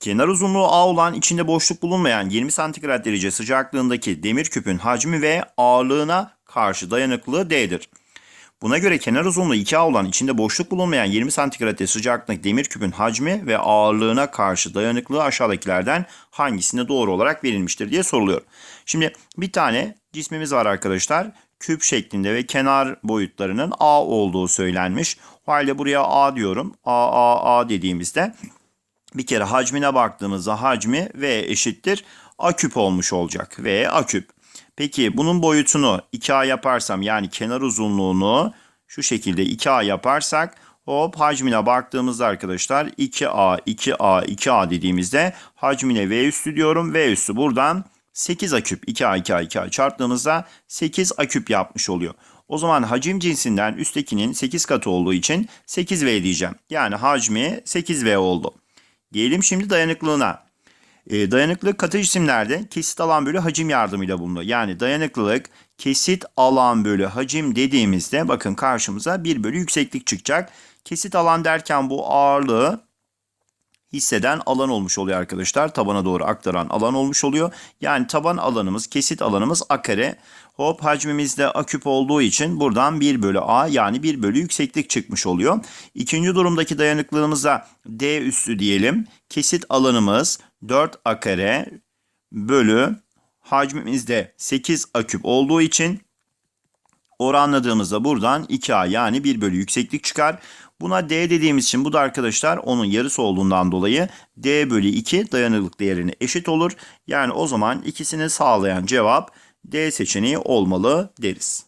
Kenar uzunluğu A olan içinde boşluk bulunmayan 20 santigrat derece sıcaklığındaki demir küpün hacmi ve ağırlığına karşı dayanıklılığı D'dir. Buna göre kenar uzunluğu 2A olan içinde boşluk bulunmayan 20 santigrat derece sıcaklık demir küpün hacmi ve ağırlığına karşı dayanıklılığı aşağıdakilerden hangisine doğru olarak verilmiştir diye soruluyor. Şimdi bir tane cismimiz var arkadaşlar. Küp şeklinde ve kenar boyutlarının A olduğu söylenmiş. O halde buraya A diyorum. A, A, A dediğimizde bir kere hacmine baktığımızda hacmi V eşittir A küp olmuş olacak. V A küp. Peki bunun boyutunu 2A yaparsam yani kenar uzunluğunu şu şekilde 2A yaparsak hop hacmine baktığımızda arkadaşlar 2A 2A 2A dediğimizde hacmine V üstü diyorum. V üstü buradan 8 A küp 2A 2A 2A çarptığımızda 8 A küp yapmış oluyor. O zaman hacim cinsinden üsttekinin 8 katı olduğu için 8V diyeceğim. Yani hacmi 8V oldu. Gelelim şimdi dayanıklılığına. E, dayanıklılık katı cisimlerde kesit alan bölü hacim yardımıyla bulunuyor. Yani dayanıklılık kesit alan bölü hacim dediğimizde bakın karşımıza 1 bölü yükseklik çıkacak. Kesit alan derken bu ağırlığı hisseden alan olmuş oluyor arkadaşlar. Tabana doğru aktaran alan olmuş oluyor. Yani taban alanımız, kesit alanımız a kare. Hop hacmimiz a küp olduğu için buradan 1 bölü a yani 1 bölü yükseklik çıkmış oluyor. İkinci durumdaki dayanıklılığımıza d üstü diyelim. Kesit alanımız 4 a kare bölü hacmimiz 8 a küp olduğu için oranladığımızda buradan 2a yani 1 bölü yükseklik çıkar. Buna D dediğimiz için bu da arkadaşlar onun yarısı olduğundan dolayı D bölü 2 dayanıklık değerine eşit olur. Yani o zaman ikisini sağlayan cevap D seçeneği olmalı deriz.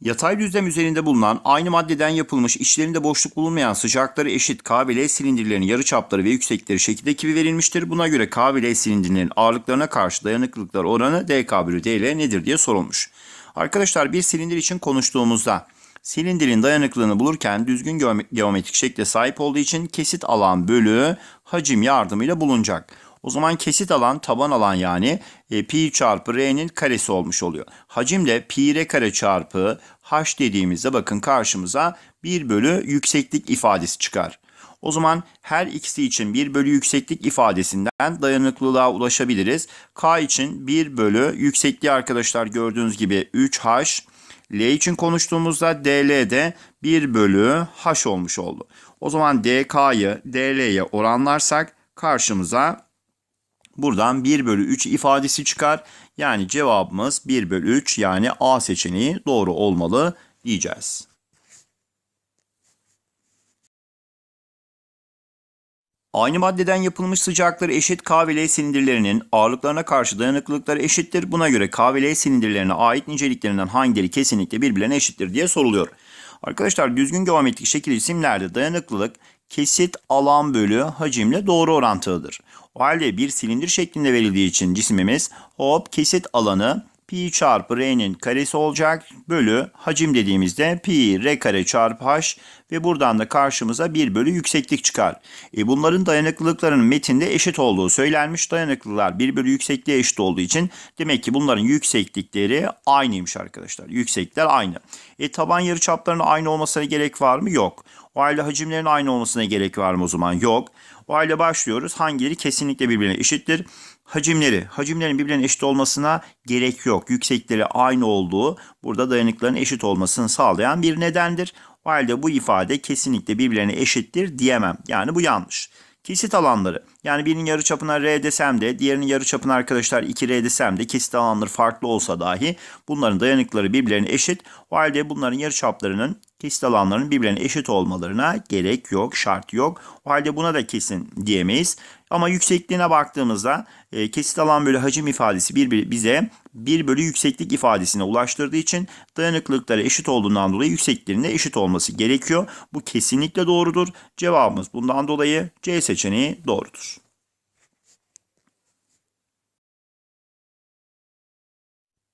Yatay düzlem üzerinde bulunan aynı maddeden yapılmış içlerinde boşluk bulunmayan sıcakları eşit K ve L silindirlerin yarıçapları ve yüksekleri şekilde gibi verilmiştir. Buna göre K ve L silindirlerin ağırlıklarına karşı dayanıklıklar oranı DK bölü DL nedir diye sorulmuş. Arkadaşlar bir silindir için konuştuğumuzda silindirin dayanıklılığını bulurken düzgün geometrik şekle sahip olduğu için kesit alan bölü hacim yardımıyla bulunacak. O zaman kesit alan taban alan yani e, pi çarpı r'nin karesi olmuş oluyor. Hacim de pi r kare çarpı h dediğimizde bakın karşımıza 1 bölü yükseklik ifadesi çıkar. O zaman her ikisi için 1 bölü yükseklik ifadesinden dayanıklılığa ulaşabiliriz. K için 1 bölü yüksekliği arkadaşlar gördüğünüz gibi 3H. L için konuştuğumuzda DL de 1 bölü H olmuş oldu. O zaman DK'yı DL'ye oranlarsak karşımıza buradan 1 bölü 3 ifadesi çıkar. Yani cevabımız 1 bölü 3 yani A seçeneği doğru olmalı diyeceğiz. Aynı maddeden yapılmış sıcakları eşit K silindirlerinin ağırlıklarına karşı dayanıklılıkları eşittir. Buna göre K silindirlerine ait niceliklerinden hangileri kesinlikle birbirlerine eşittir diye soruluyor. Arkadaşlar düzgün geometrik şekil isimlerde dayanıklılık kesit alan bölü hacimle doğru orantılıdır. O halde bir silindir şeklinde verildiği için cisimimiz hop kesit alanı pi çarpı r'nin karesi olacak bölü hacim dediğimizde pi r kare çarpı h ve buradan da karşımıza 1 bölü yükseklik çıkar. E bunların dayanıklılıklarının metinde eşit olduğu söylenmiş dayanıklılıklar 1 bölü yüksekliğe eşit olduğu için demek ki bunların yükseklikleri aynıymış arkadaşlar. Yükseklikler aynı. E taban yarı çaplarının aynı olmasına gerek var mı? Yok. O halde hacimlerin aynı olmasına gerek var mı o zaman? Yok. O halde başlıyoruz. Hangileri kesinlikle birbirine eşittir? hacimleri. Hacimlerin birbirlerine eşit olmasına gerek yok. Yüksekleri aynı olduğu burada dayanıkların eşit olmasını sağlayan bir nedendir. O halde bu ifade kesinlikle birbirlerine eşittir diyemem. Yani bu yanlış. Kesit alanları. Yani birinin yarı çapına R desem de diğerinin yarı çapına arkadaşlar 2R desem de kesit alanları farklı olsa dahi bunların dayanıkları birbirlerine eşit. O halde bunların yarı çaplarının kesit alanlarının birbirlerine eşit olmalarına gerek yok, şart yok. O halde buna da kesin diyemeyiz. Ama yüksekliğine baktığımızda e, kesit alan bölü hacim ifadesi bir, bir, bize 1 bölü yükseklik ifadesine ulaştırdığı için dayanıklılıkları eşit olduğundan dolayı yüksekliklerinde eşit olması gerekiyor. Bu kesinlikle doğrudur. Cevabımız bundan dolayı C seçeneği doğrudur.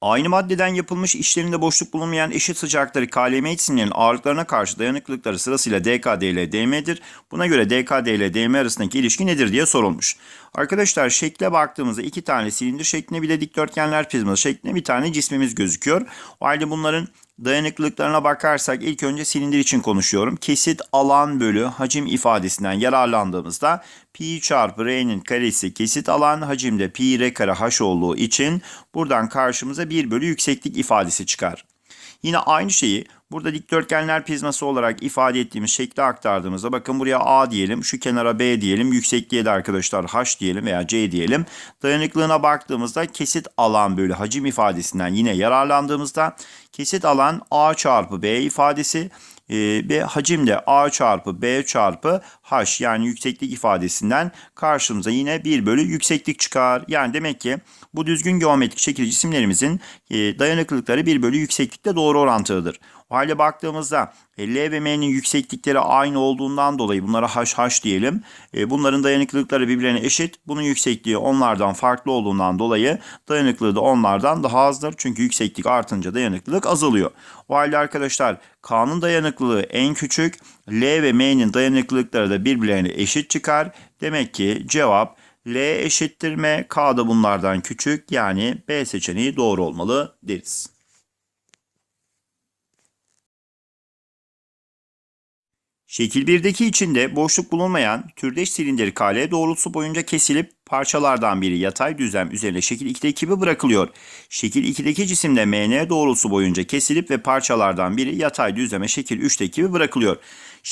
Aynı maddeden yapılmış işlerinde boşluk bulunmayan eşit sıcaklıkları KLM cisimlerinin ağırlıklarına karşı dayanıklılıkları sırasıyla DKD ile DM'dir. Buna göre DKD ile DM arasındaki ilişki nedir diye sorulmuş. Arkadaşlar şekle baktığımızda iki tane silindir şeklinde bir de dikdörtgenler prizması şeklinde bir tane cismimiz gözüküyor. O halde bunların dayanıklılıklarına bakarsak ilk önce silindir için konuşuyorum. Kesit alan bölü hacim ifadesinden yararlandığımızda pi çarpı r'nin karesi kesit alan hacimde pi r kare h olduğu için buradan karşımıza 1 bölü yükseklik ifadesi çıkar. Yine aynı şeyi Burada dikdörtgenler prizması olarak ifade ettiğimiz şekli aktardığımızda bakın buraya A diyelim, şu kenara B diyelim, yüksekliğe de arkadaşlar H diyelim veya C diyelim. Dayanıklılığına baktığımızda kesit alan bölü hacim ifadesinden yine yararlandığımızda kesit alan A çarpı B ifadesi e, ve hacim de A çarpı B çarpı H yani yükseklik ifadesinden karşımıza yine 1 bölü yükseklik çıkar. Yani demek ki bu düzgün geometrik şekil cisimlerimizin e, dayanıklılıkları 1 bölü yükseklikte doğru orantılıdır. O halde baktığımızda e, L ve M'nin yükseklikleri aynı olduğundan dolayı bunlara HH diyelim. E, bunların dayanıklılıkları birbirine eşit. Bunun yüksekliği onlardan farklı olduğundan dolayı dayanıklılığı da onlardan daha azdır. Çünkü yükseklik artınca dayanıklılık azalıyor. O halde arkadaşlar K'nın dayanıklılığı en küçük. L ve M'nin dayanıklılıkları da birbirlerine eşit çıkar. Demek ki cevap L eşittir M. K da bunlardan küçük. Yani B seçeneği doğru olmalı deriz. Şekil 1'deki içinde boşluk bulunmayan türdeş silindir kale doğrultusu boyunca kesilip parçalardan biri yatay düzlem üzerine şekil 2'de gibi bırakılıyor. Şekil 2'deki cisimde MN doğrultusu boyunca kesilip ve parçalardan biri yatay düzleme şekil 3'te gibi bırakılıyor.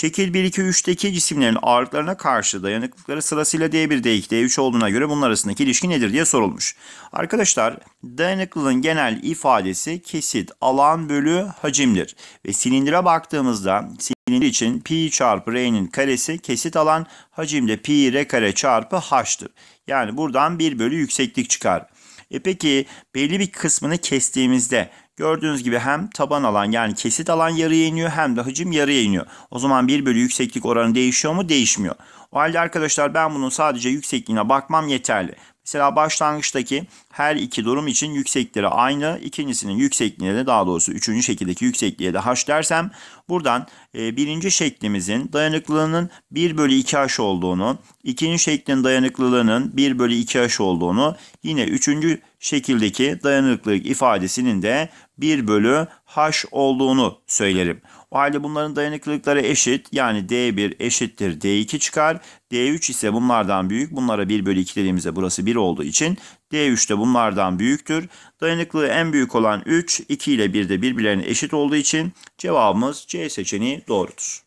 Şekil 1, 2, 3'teki cisimlerin ağırlıklarına karşı dayanıklıkları sırasıyla D1, D2, D3 olduğuna göre bunlar arasındaki ilişki nedir diye sorulmuş. Arkadaşlar dayanıklılığın genel ifadesi kesit alan bölü hacimdir. Ve silindire baktığımızda silindir için pi çarpı r'nin karesi kesit alan hacimde pi r kare çarpı h'tır. Yani buradan 1 bölü yükseklik çıkar. E peki belli bir kısmını kestiğimizde Gördüğünüz gibi hem taban alan yani kesit alan yarıya iniyor hem de hacim yarıya iniyor. O zaman 1 bölü yükseklik oranı değişiyor mu? Değişmiyor. O halde arkadaşlar ben bunun sadece yüksekliğine bakmam yeterli. Mesela başlangıçtaki her iki durum için yüksekleri aynı. İkincisinin yüksekliğine de daha doğrusu üçüncü şekildeki yüksekliğe de h dersem buradan e, birinci şeklimizin dayanıklılığının 1 bölü 2 h olduğunu, ikinci şeklin dayanıklılığının 1 bölü 2 h olduğunu, yine üçüncü şekildeki dayanıklılık ifadesinin de 1 bölü h olduğunu söylerim. O halde bunların dayanıklılıkları eşit. Yani D1 eşittir D2 çıkar. D3 ise bunlardan büyük. Bunlara 1 bölü 2 dediğimizde burası 1 1 olduğu için D3 de bunlardan büyüktür. Dayanıklığı en büyük olan 3, 2 ile 1 de birbirlerine eşit olduğu için cevabımız C seçeneği doğrudur.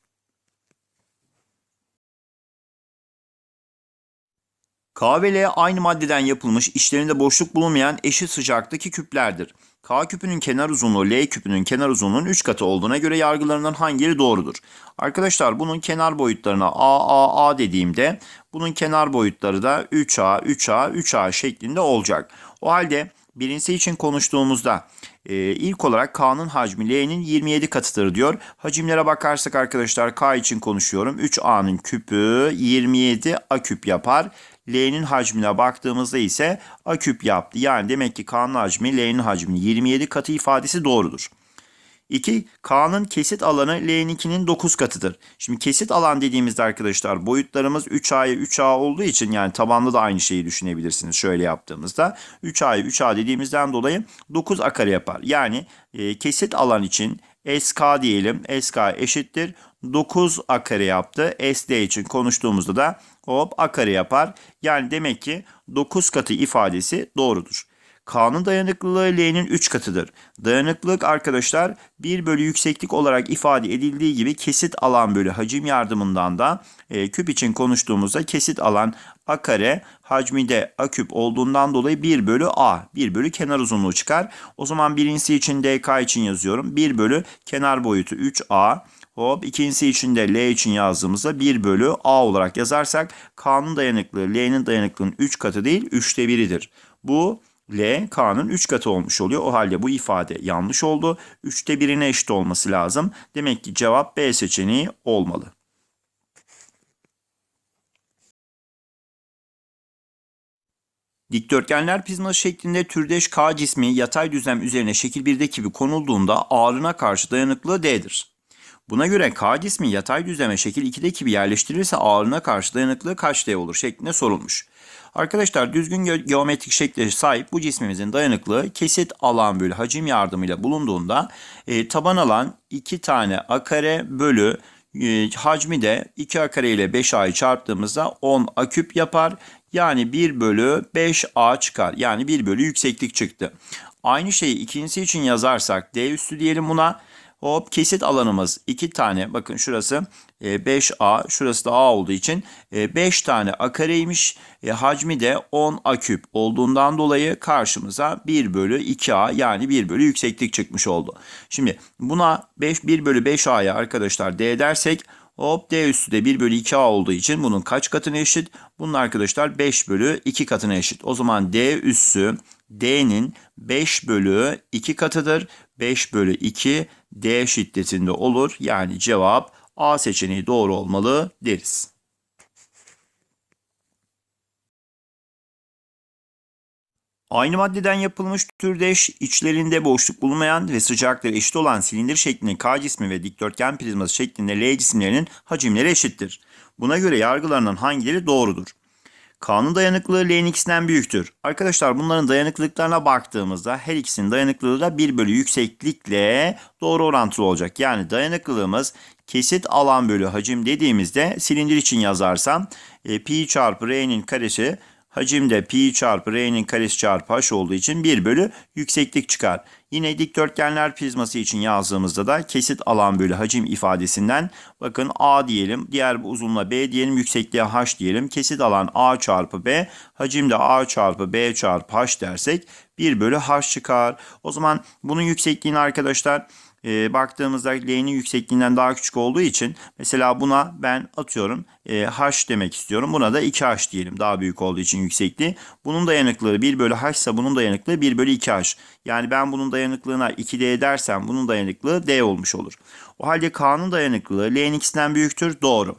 K aynı maddeden yapılmış içlerinde boşluk bulunmayan eşit sıcaklıktaki küplerdir. K küpünün kenar uzunluğu L küpünün kenar uzunluğunun 3 katı olduğuna göre yargılarından hangileri doğrudur? Arkadaşlar bunun kenar boyutlarına A, A, A dediğimde bunun kenar boyutları da 3A, 3A, 3A şeklinde olacak. O halde birincisi için konuştuğumuzda e, ilk olarak K'nın hacmi L'nin 27 katıdır diyor. Hacimlere bakarsak arkadaşlar K için konuşuyorum. 3A'nın küpü 27A küp yapar. L'nin hacmine baktığımızda ise A küp yaptı. Yani demek ki K'nın hacmi L'nin hacmini 27 katı ifadesi doğrudur. 2. K'nın kesit alanı L'ninkinin 9 katıdır. Şimdi kesit alan dediğimizde arkadaşlar boyutlarımız 3A'ya 3A olduğu için yani tabanda da aynı şeyi düşünebilirsiniz şöyle yaptığımızda. 3A'ya 3A dediğimizden dolayı 9 A kare yapar. Yani e, kesit alan için SK diyelim. SK eşittir 9 A kare yaptı. SD için konuştuğumuzda da hop a kare yapar. Yani demek ki 9 katı ifadesi doğrudur. K'nın dayanıklılığı L'nin 3 katıdır. Dayanıklılık arkadaşlar 1 bölü yükseklik olarak ifade edildiği gibi kesit alan bölü hacim yardımından da e, küp için konuştuğumuzda kesit alan a kare hacmi de a küp olduğundan dolayı 1 bölü a 1 bölü kenar uzunluğu çıkar. O zaman birincisi için dk için yazıyorum 1 bölü kenar boyutu 3a Hop ikincisi için de L için yazdığımızda 1 bölü A olarak yazarsak K'nın dayanıklılığı L'nin dayanıklığının 3 katı değil 3'te 1'idir. Bu L K'nın 3 katı olmuş oluyor. O halde bu ifade yanlış oldu. 3'te 1'ine eşit olması lazım. Demek ki cevap B seçeneği olmalı. Dikdörtgenler prizması şeklinde türdeş K cismi yatay düzlem üzerine şekil 1'deki gibi konulduğunda ağırlığına karşı dayanıklılığı D'dir. Buna göre K cismi yatay düzleme şekil 2'deki bir yerleştirilirse ağırlığına karşı dayanıklığı kaç D olur şeklinde sorulmuş. Arkadaşlar düzgün ge geometrik şekle sahip bu cismimizin dayanıklığı kesit alan bölü hacim yardımıyla bulunduğunda e, taban alan 2 tane a kare bölü e, hacmi de 2a kare ile 5a'yı çarptığımızda 10 a küp yapar. Yani 1 bölü 5a çıkar. Yani 1 bölü yükseklik çıktı. Aynı şeyi ikincisi için yazarsak d üstü diyelim buna. Hop kesit alanımız 2 tane. Bakın şurası 5A. E, şurası da A olduğu için 5 e, tane A kareymiş. E, hacmi de 10 A küp olduğundan dolayı karşımıza 1 bölü 2A yani 1 bölü yükseklik çıkmış oldu. Şimdi buna 5, 1 bölü 5A'ya arkadaşlar D dersek Hop D üstü de 1 bölü 2A olduğu için bunun kaç katına eşit? Bunun arkadaşlar 5 bölü 2 katına eşit. O zaman D üssü D'nin 5 bölü 2 katıdır. 5 bölü 2 D şiddetinde olur. Yani cevap A seçeneği doğru olmalı deriz. Aynı maddeden yapılmış türdeş, içlerinde boşluk bulunmayan ve sıcakları eşit olan silindir şeklinde K cismi ve dikdörtgen prizması şeklinde L cisimlerinin hacimleri eşittir. Buna göre yargılarından hangileri doğrudur? Kanun dayanıklılığı Linux'ten büyüktür. Arkadaşlar bunların dayanıklılıklarına baktığımızda her ikisinin dayanıklılığı da 1 bölü yükseklikle doğru orantılı olacak. Yani dayanıklılığımız kesit alan bölü hacim dediğimizde silindir için yazarsam e, pi çarpı r'nin karesi Hacimde pi çarpı r'nin karesi çarpı h olduğu için 1 bölü yükseklik çıkar. Yine dikdörtgenler prizması için yazdığımızda da kesit alan bölü hacim ifadesinden bakın a diyelim diğer bu uzunla b diyelim yüksekliğe h diyelim. Kesit alan a çarpı b hacimde a çarpı b çarpı h dersek 1 bölü h çıkar. O zaman bunun yüksekliğini arkadaşlar e, baktığımızda L'nin yüksekliğinden daha küçük olduğu için mesela buna ben atıyorum e, H demek istiyorum. Buna da 2H diyelim daha büyük olduğu için yüksekliği. Bunun dayanıklılığı 1 bölü H ise bunun dayanıklığı 1 bölü 2H. Yani ben bunun dayanıklılığına 2D dersem bunun dayanıklığı D olmuş olur. O halde K'nın dayanıklığı L'nin ikisinden büyüktür. Doğru.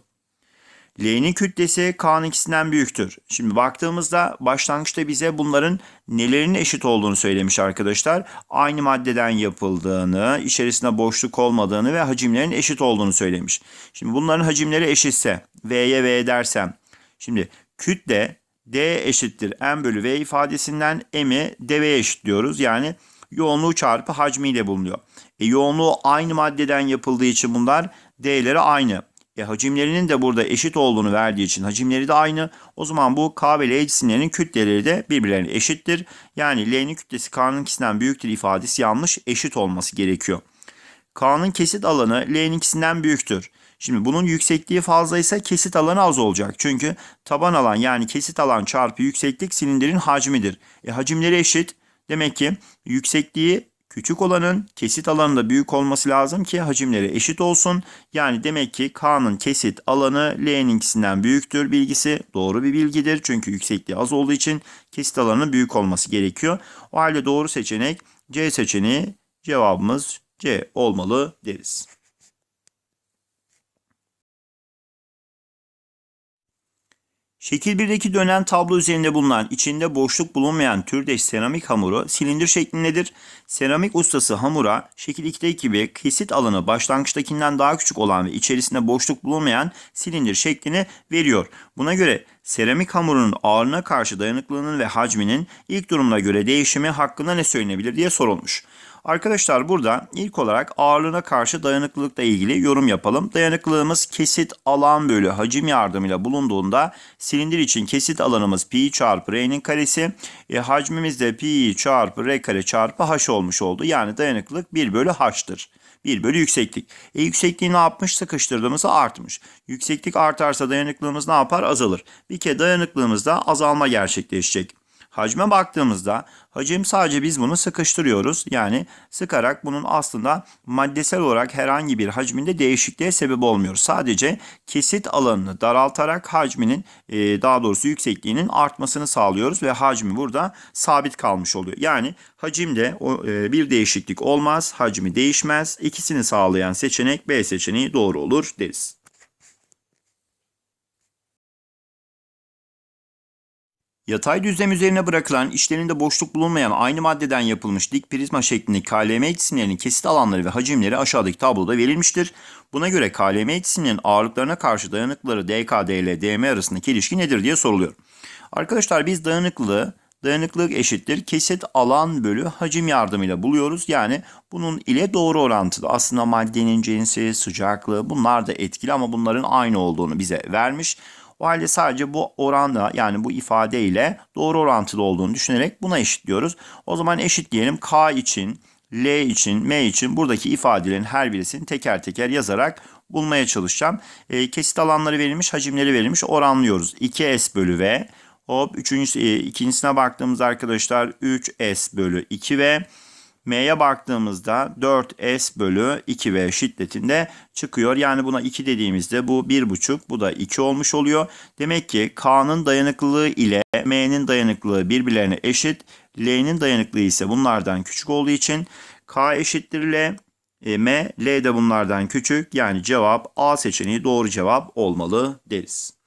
L'nin kütlesi K'nın ikisinden büyüktür. Şimdi baktığımızda başlangıçta bize bunların nelerin eşit olduğunu söylemiş arkadaşlar. Aynı maddeden yapıldığını, içerisinde boşluk olmadığını ve hacimlerin eşit olduğunu söylemiş. Şimdi bunların hacimleri eşitse, V'ye V dersem. Şimdi kütle D eşittir M bölü V ifadesinden M'i DV'ye eşit diyoruz. Yani yoğunluğu çarpı hacmiyle bulunuyor. E, yoğunluğu aynı maddeden yapıldığı için bunlar D'leri aynı. E, hacimlerinin de burada eşit olduğunu verdiği için hacimleri de aynı. O zaman bu K ve L cisimlerinin kütleleri de birbirlerine eşittir. Yani L'nin kütlesi K'nınkisinden büyüktür ifadesi yanlış. Eşit olması gerekiyor. K'nın kesit alanı L'ninkisinden büyüktür. Şimdi bunun yüksekliği fazlaysa kesit alanı az olacak. Çünkü taban alan yani kesit alan çarpı yükseklik silindirin hacmidir. E, hacimleri eşit. Demek ki yüksekliği Küçük olanın kesit alanında büyük olması lazım ki hacimleri eşit olsun. Yani demek ki K'nın kesit alanı L'ninkisinden büyüktür bilgisi doğru bir bilgidir. Çünkü yüksekliği az olduğu için kesit alanının büyük olması gerekiyor. O halde doğru seçenek C seçeneği cevabımız C olmalı deriz. Şekil 1'deki dönen tablo üzerinde bulunan içinde boşluk bulunmayan türdeş seramik hamuru silindir şeklindedir. Seramik ustası hamura şekil 2'deki gibi kesit alanı başlangıçtakinden daha küçük olan ve içerisinde boşluk bulunmayan silindir şeklini veriyor. Buna göre seramik hamurunun ağırlığına karşı dayanıklılığının ve hacminin ilk durumuna göre değişimi hakkında ne söylenebilir diye sorulmuş. Arkadaşlar burada ilk olarak ağırlığına karşı dayanıklılıkla ilgili yorum yapalım. Dayanıklılığımız kesit alan bölü hacim yardımıyla bulunduğunda silindir için kesit alanımız pi çarpı r'nin karesi. E, hacmimiz de pi çarpı r kare çarpı h olmuş oldu. Yani dayanıklılık 1 bölü h'tır. 1 bölü yükseklik. E yüksekliği ne yapmış? Sıkıştırdığımızda artmış. Yükseklik artarsa dayanıklılığımız ne yapar? Azalır. Bir kez dayanıklılığımızda azalma gerçekleşecek. Hacme baktığımızda hacim sadece biz bunu sıkıştırıyoruz. Yani sıkarak bunun aslında maddesel olarak herhangi bir hacminde değişikliğe sebep olmuyor. Sadece kesit alanını daraltarak hacminin e, daha doğrusu yüksekliğinin artmasını sağlıyoruz ve hacmi burada sabit kalmış oluyor. Yani hacimde e, bir değişiklik olmaz, hacmi değişmez. İkisini sağlayan seçenek B seçeneği doğru olur deriz. Yatay düzlem üzerine bırakılan içlerinde boşluk bulunmayan aynı maddeden yapılmış dik prizma şeklindeki KLM cisimlerinin kesit alanları ve hacimleri aşağıdaki tabloda verilmiştir. Buna göre KLM cisimlerinin ağırlıklarına karşı dayanıkları DKD ile DM arasındaki ilişki nedir diye soruluyor. Arkadaşlar biz dayanıklılığı dayanıklılık eşittir kesit alan bölü hacim yardımıyla buluyoruz. Yani bunun ile doğru orantılı. Aslında maddenin cinsi, sıcaklığı bunlar da etkili ama bunların aynı olduğunu bize vermiş. O halde sadece bu oranda yani bu ifadeyle doğru orantılı olduğunu düşünerek buna eşitliyoruz. O zaman eşit diyelim K için, L için, M için buradaki ifadelerin her birisini teker teker yazarak bulmaya çalışacağım. E, kesit alanları verilmiş, hacimleri verilmiş oranlıyoruz. 2S bölü V. Hop üçüncü, e, ikincisine baktığımız arkadaşlar 3S bölü 2V. M'ye baktığımızda 4S bölü 2V şiddetinde çıkıyor. Yani buna 2 dediğimizde bu 1,5 bu da 2 olmuş oluyor. Demek ki K'nın dayanıklılığı ile M'nin dayanıklılığı birbirlerine eşit. L'nin dayanıklılığı ise bunlardan küçük olduğu için K eşittir L. E, M, L de bunlardan küçük. Yani cevap A seçeneği doğru cevap olmalı deriz.